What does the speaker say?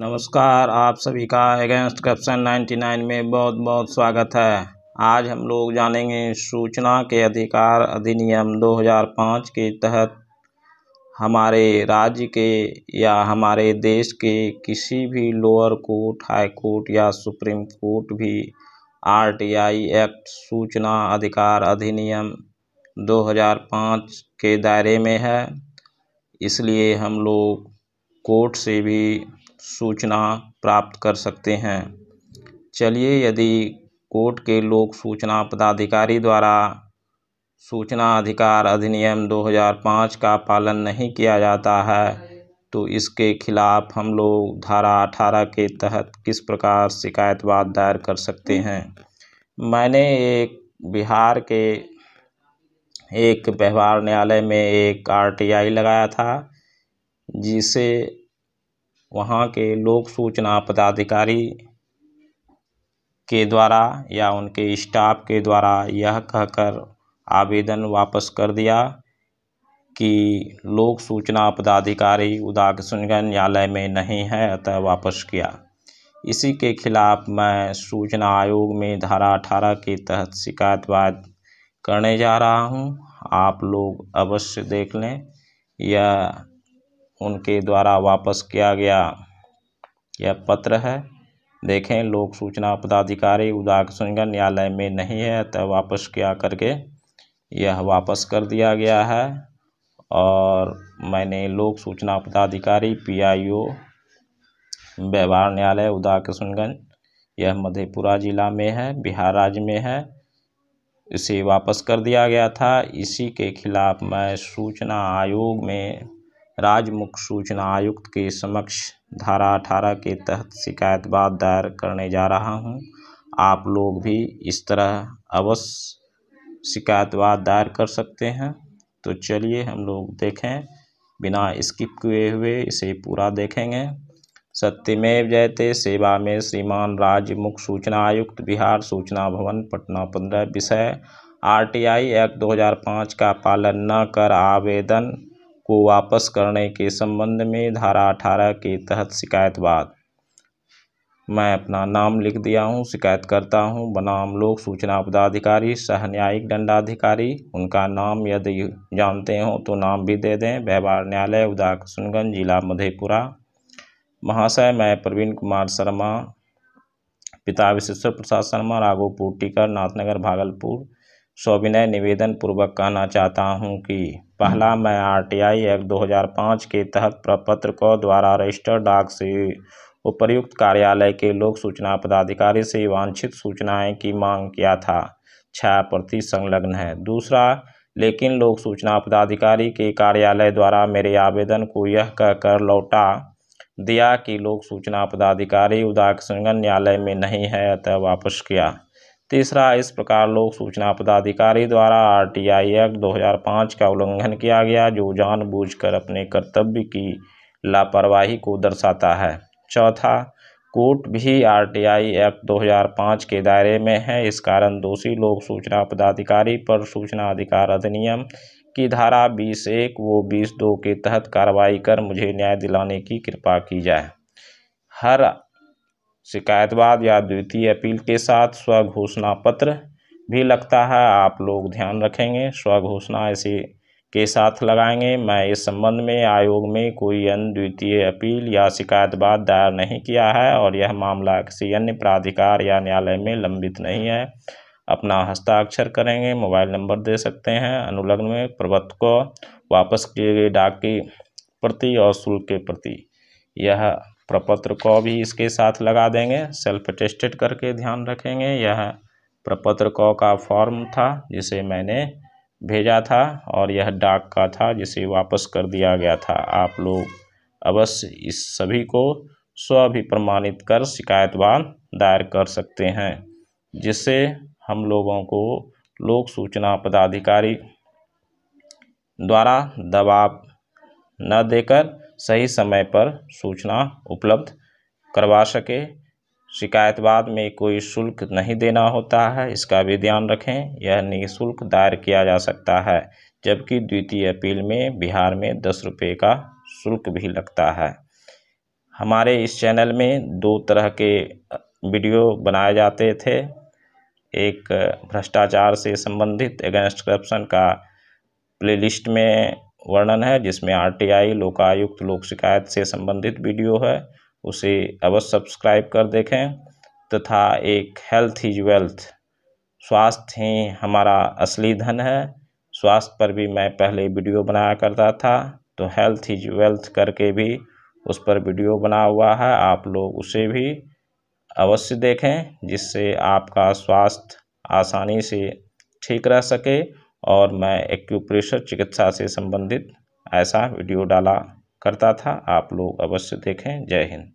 नमस्कार आप सभी का अगेंस्ट करप्शन 99 में बहुत बहुत स्वागत है आज हम लोग जानेंगे सूचना के अधिकार अधिनियम 2005 के तहत हमारे राज्य के या हमारे देश के किसी भी लोअर कोर्ट हाई कोर्ट या सुप्रीम कोर्ट भी आरटीआई एक्ट सूचना अधिकार अधिनियम 2005 के दायरे में है इसलिए हम लोग कोर्ट से भी सूचना प्राप्त कर सकते हैं चलिए यदि कोर्ट के लोक सूचना पदाधिकारी द्वारा सूचना अधिकार अधिनियम 2005 का पालन नहीं किया जाता है तो इसके खिलाफ़ हम लोग धारा 18 के तहत किस प्रकार शिकायतवाद दायर कर सकते हैं मैंने एक बिहार के एक व्यवहार न्यायालय में एक आरटीआई लगाया था जिसे वहाँ के लोक सूचना पदाधिकारी के द्वारा या उनके स्टाफ के द्वारा यह कहकर आवेदन वापस कर दिया कि लोक सूचना पदाधिकारी उदाकिशनगंज न्यायालय में नहीं है अतः वापस किया इसी के खिलाफ मैं सूचना आयोग में धारा अठारह के तहत शिकायत बात करने जा रहा हूँ आप लोग अवश्य देख लें यह उनके द्वारा वापस किया गया यह पत्र है देखें लोक सूचना पदाधिकारी उदाकसुनगंज न्यायालय में नहीं है तो वापस किया करके यह वापस कर दिया गया है और मैंने लोक सूचना पदाधिकारी पी आई ओ व्यवहार न्यायालय उदाकसुनगंज यह मधेपुरा ज़िला में है बिहार राज्य में है इसे वापस कर दिया गया था इसी के खिलाफ़ मैं सूचना आयोग में मुख्य सूचना आयुक्त के समक्ष धारा अठारह के तहत शिकायत बाद दायर करने जा रहा हूँ आप लोग भी इस तरह अवश्य शिकायत बाद दायर कर सकते हैं तो चलिए हम लोग देखें बिना स्किप किए हुए इसे पूरा देखेंगे सत्यमेव जयते सेवा में श्रीमान राज्य मुख्य सूचना आयुक्त बिहार सूचना भवन पटना पंद्रह विषय आरटीआई एक्ट 2005 का पालन न कर आवेदन को वापस करने के संबंध में धारा अठारह के तहत शिकायत बाद मैं अपना नाम लिख दिया हूँ शिकायत करता हूँ बनाम लोक सूचना पदाधिकारी सह न्यायिक दंडाधिकारी उनका नाम यदि जानते हो तो नाम भी दे दें व्यवहार न्यायालय उदा जिला मधेपुरा महाशय मैं प्रवीण कुमार शर्मा पिता विशेश्वर प्रसाद शर्मा राघोपुर टीकर नाथनगर भागलपुर सविनय निवेदन पूर्वक कहना चाहता हूं कि पहला हम्म। मैं आरटीआई एक्ट 2005 के तहत प्रपत्र को द्वारा रजिस्टर्ड डाक से उपयुक्त कार्यालय के लोक सूचना पदाधिकारी से वांछित सूचनाएं की मांग किया था छः प्रति संलग्न है दूसरा लेकिन लोक सूचना पदाधिकारी के कार्यालय द्वारा मेरे आवेदन को यह कहकर लौटा दिया कि लोक सूचना पदाधिकारी संगन न्यायालय में नहीं है अतः वापस किया तीसरा इस प्रकार लोक सूचना पदाधिकारी द्वारा आरटीआई एक्ट 2005 का उल्लंघन किया गया जो जानबूझकर अपने कर्तव्य की लापरवाही को दर्शाता है चौथा कोर्ट भी आरटीआई एक्ट 2005 के दायरे में है इस कारण दोषी लोक सूचना पदाधिकारी पर सूचना अधिकार अधिनियम की धारा बीस एक वो बीस दो के तहत कार्रवाई कर मुझे न्याय दिलाने की कृपा की जाए हर शिकायतवाद या द्वितीय अपील के साथ स्व घोषणा पत्र भी लगता है आप लोग ध्यान रखेंगे स्व घोषणा ऐसे के साथ लगाएंगे मैं इस संबंध में आयोग में कोई अन्य द्वितीय अपील या शिकायतवाद दायर नहीं किया है और यह मामला किसी अन्य प्राधिकार या न्यायालय में लंबित नहीं है अपना हस्ताक्षर करेंगे मोबाइल नंबर दे सकते हैं अनुलग्न में प्रवत को वापस किए गए डाक की प्रति और शुल्क के प्रति यह प्रपत्र को भी इसके साथ लगा देंगे सेल्फ टेस्टेड करके ध्यान रखेंगे यह प्रपत्र को का फॉर्म था जिसे मैंने भेजा था और यह डाक का था जिसे वापस कर दिया गया था आप लोग अवश्य इस सभी को स्व भी प्रमाणित कर शिकायतवान दायर कर सकते हैं जिससे हम लोगों को लोक सूचना पदाधिकारी द्वारा दबाव न देकर सही समय पर सूचना उपलब्ध करवा सके शिकायत बाद में कोई शुल्क नहीं देना होता है इसका भी ध्यान रखें यह निःशुल्क दायर किया जा सकता है जबकि द्वितीय अपील में बिहार में दस रुपये का शुल्क भी लगता है हमारे इस चैनल में दो तरह के वीडियो बनाए जाते थे एक भ्रष्टाचार से संबंधित अगेंस्ट करप्शन का प्लेलिस्ट में वर्णन है जिसमें आरटीआई लोकायुक्त लोक शिकायत से संबंधित वीडियो है उसे अवश्य सब्सक्राइब कर देखें तथा एक हेल्थ इज वेल्थ स्वास्थ्य ही हमारा असली धन है स्वास्थ्य पर भी मैं पहले वीडियो बनाया करता था तो हेल्थ इज वेल्थ करके भी उस पर वीडियो बना हुआ है आप लोग उसे भी अवश्य देखें जिससे आपका स्वास्थ्य आसानी से ठीक रह सके और मैं एक्यूप्रेशर चिकित्सा से संबंधित ऐसा वीडियो डाला करता था आप लोग अवश्य देखें जय हिंद